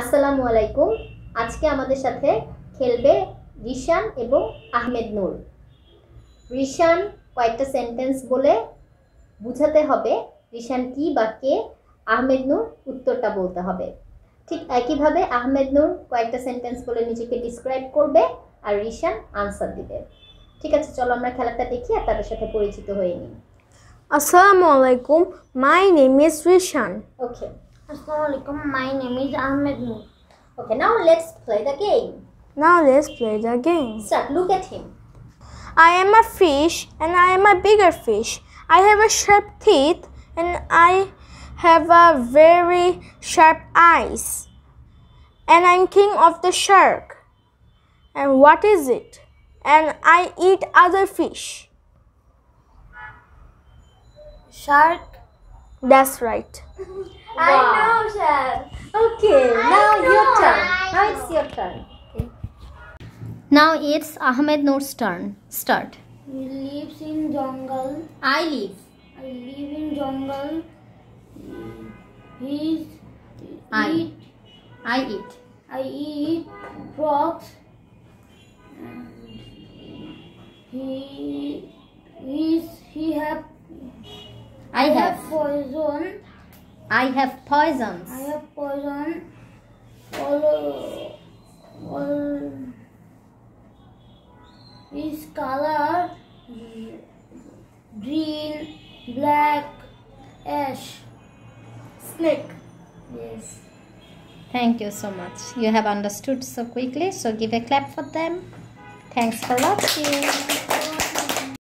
আসসালামু আলাইকুম আজকে আমাদের সাথে খেলবে রিশান এবং আহমেদ নূর রিশান কয়েকটা সেন্টেন্স বলে বুঝাতে হবে রিশান কি বা কে আহমেদ নূর উত্তরটা বলতে হবে ঠিক একইভাবে আহমেদ নূর কয়েকটা সেন্টেন্স বলে নিজেকে ডিসক্রাইব করবে আর রিশান আনসার দিবে ঠিক আছে চলো আমরা খেলাটা দেখি আর তাদের সাথে পরিচিত হয়ে নিই আসসালামু আলাইকুম my name is Rishan okay Assalamualaikum. My name is Ahmed Okay, now let's play the game. Now let's play the game. Sir, look at him. I am a fish and I am a bigger fish. I have a sharp teeth and I have a very sharp eyes. And I'm king of the shark. And what is it? And I eat other fish. Shark? That's right. I know, sir. Okay, now your turn. Now it's your turn. Okay. Now it's Ahmed Noor's turn. Start. He lives in jungle. I live. I live in jungle. He's I eat. I eat. I eat frogs. He is he have I have poison. I have poisons. I have poison. All, all is color green, black, ash. Snake. Yes. Thank you so much. You have understood so quickly. So give a clap for them. Thanks for watching.